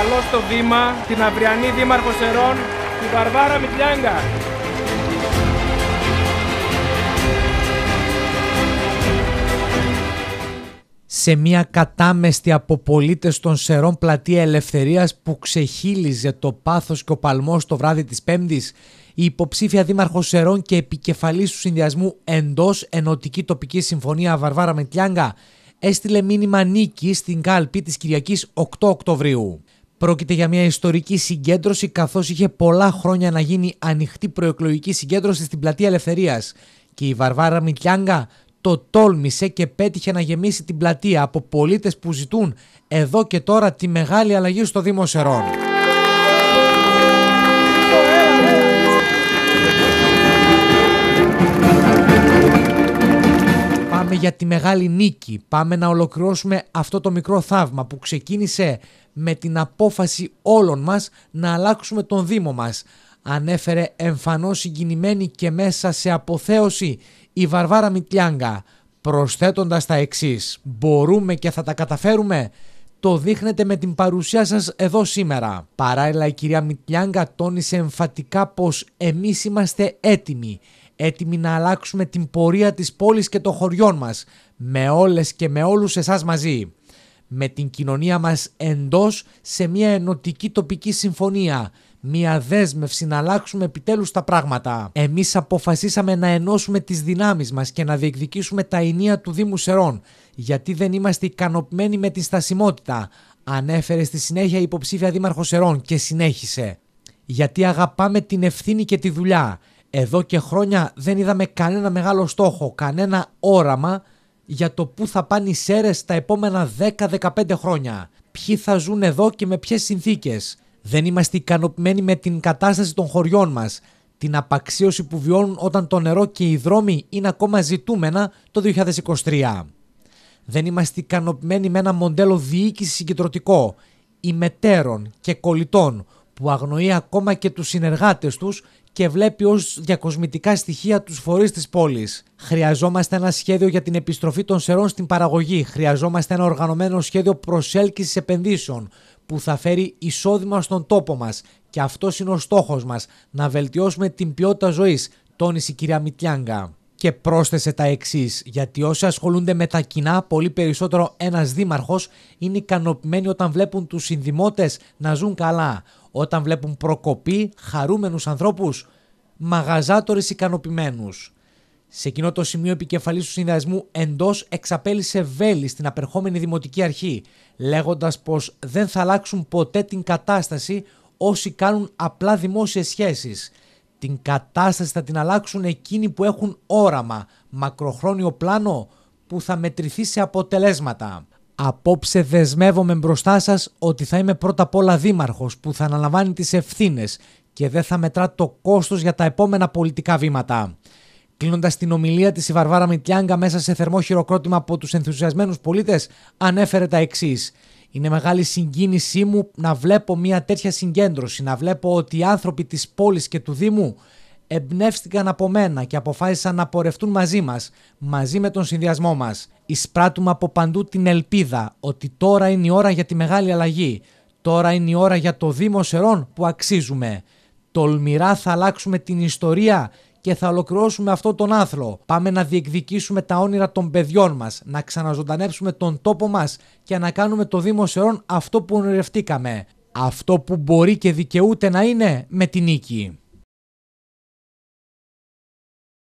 καλό στο βήμα την αυριανή δήμαρχο Σερών, τη Βαρβάρα Μητλιάγκα. σε μια κατάμεστη από πολίτες των Σερών Πλατεία Ελευθερίας που ξεχύλιζε το πάθος και ο παλμός το βράδυ της Πέμπτης, η υποψήφια δήμαρχος Σερών και επικεφαλής του συνδυασμού εντός Ενωτική Τοπική Συμφωνία Βαρβάρα Μετλιάγκα έστειλε μήνυμα νίκης στην κάλπη της Κυριακής 8 Οκτωβρίου. Πρόκειται για μια ιστορική συγκέντρωση καθώς είχε πολλά χρόνια να γίνει ανοιχτή προεκλογική συγκέντρωση στην Πλατεία Ελευθερίας και η Βαρβάρα Μητιάγκα το τόλμησε και πέτυχε να γεμίσει την πλατεία από πολίτες που ζητούν εδώ και τώρα τη μεγάλη αλλαγή στο Δήμο Σερών. για τη μεγάλη νίκη. Πάμε να ολοκληρώσουμε αυτό το μικρό θαύμα που ξεκίνησε με την απόφαση όλων μας να αλλάξουμε τον Δήμο μας. Ανέφερε εμφανώς συγκινημένη και μέσα σε αποθέωση η Βαρβάρα Μητλιάγκα, προσθέτοντας τα εξής «Μπορούμε και θα τα καταφέρουμε» το δείχνετε με την παρουσία σας εδώ σήμερα. Παράλληλα η κυρία Μητλιάγκα τόνισε εμφατικά πως εμείς είμαστε έτοιμοι έτοιμοι να αλλάξουμε την πορεία της πόλης και των χωριών μας, με όλες και με όλους εσάς μαζί. Με την κοινωνία μας εντός σε μια ενωτική τοπική συμφωνία, μια δέσμευση να αλλάξουμε επιτέλους τα πράγματα. Εμείς αποφασίσαμε να ενώσουμε τις δυνάμεις μας και να διεκδικήσουμε τα ενία του Δήμου Σερών, γιατί δεν είμαστε ικανοποιημένοι με τη στασιμότητα, ανέφερε στη συνέχεια η υποψήφια Δήμαρχος Σερών και συνέχισε. Γιατί αγαπάμε την ευθύνη και τη δουλειά. Εδώ και χρόνια δεν είδαμε κανένα μεγάλο στόχο, κανένα όραμα για το πού θα πάνε οι Σέρες τα επόμενα 10-15 χρόνια. Ποιοι θα ζουν εδώ και με ποιες συνθήκες, Δεν είμαστε ικανοποιημένοι με την κατάσταση των χωριών μας. Την απαξίωση που βιώνουν όταν το νερό και οι δρόμοι είναι ακόμα ζητούμενα το 2023. Δεν είμαστε ικανοποιημένοι με ένα μοντέλο διοίκησης συγκεντρωτικό, ημετέρων και κολλητών που αγνοεί ακόμα και τους συνεργάτες τους και βλέπει ως διακοσμητικά στοιχεία τους φορείς της πόλης. Χρειαζόμαστε ένα σχέδιο για την επιστροφή των σερών στην παραγωγή. Χρειαζόμαστε ένα οργανωμένο σχέδιο προσέλκυσης επενδύσεων που θα φέρει εισόδημα στον τόπο μας. Και αυτός είναι ο στόχος μας, να βελτιώσουμε την ποιότητα ζωής, τόνισε η κυρία Μιτλιάγκα. Και πρόσθεσε τα εξής, γιατί όσοι ασχολούνται με τα κοινά, πολύ περισσότερο ένας δήμαρχος είναι ικανοποιημένοι όταν βλέπουν τους συνδημότες να ζουν καλά. Όταν βλέπουν προκοπή, χαρούμενους ανθρώπους, μαγαζάτορες ικανοποιημένους. Σε εκείνο το σημείο επικεφαλής του συνδυασμού εντός εξαπέλυσε βέλη στην απερχόμενη δημοτική αρχή, λέγοντας πως δεν θα αλλάξουν ποτέ την κατάσταση όσοι κάνουν απλά δημόσιες σχέσεις. Την κατάσταση θα την αλλάξουν εκείνοι που έχουν όραμα, μακροχρόνιο πλάνο που θα μετρηθεί σε αποτελέσματα. Απόψε δεσμεύομαι μπροστά σας ότι θα είμαι πρώτα απ' όλα δήμαρχος που θα αναλαμβάνει τις ευθύνες και δεν θα μετρά το κόστος για τα επόμενα πολιτικά βήματα. Κλείνοντας την ομιλία της, η Βαρβάρα μέσα σε θερμό χειροκρότημα από τους ενθουσιασμένους πολίτες, ανέφερε τα εξής. Είναι μεγάλη συγκίνησή μου να βλέπω μια τέτοια συγκέντρωση, να βλέπω ότι οι άνθρωποι της πόλης και του Δήμου εμπνεύστηκαν από μένα και αποφάσισαν να πορευτούν μαζί μας, μαζί με τον συνδυασμό μας. Εισπράττουμε από παντού την ελπίδα ότι τώρα είναι η ώρα για τη μεγάλη αλλαγή. Τώρα είναι η ώρα για το Δήμο Σερών που αξίζουμε. Τολμηρά θα αλλάξουμε την ιστορία και θα ολοκληρώσουμε αυτό τον άθλο. Πάμε να διεκδικήσουμε τα όνειρα των παιδιών μας, να ξαναζωντανέψουμε τον τόπο μας και να κάνουμε το Δήμο Σερών αυτό που ονειρευτήκαμε. Αυτό που μπορεί και δικαιούται να είναι με την νίκη.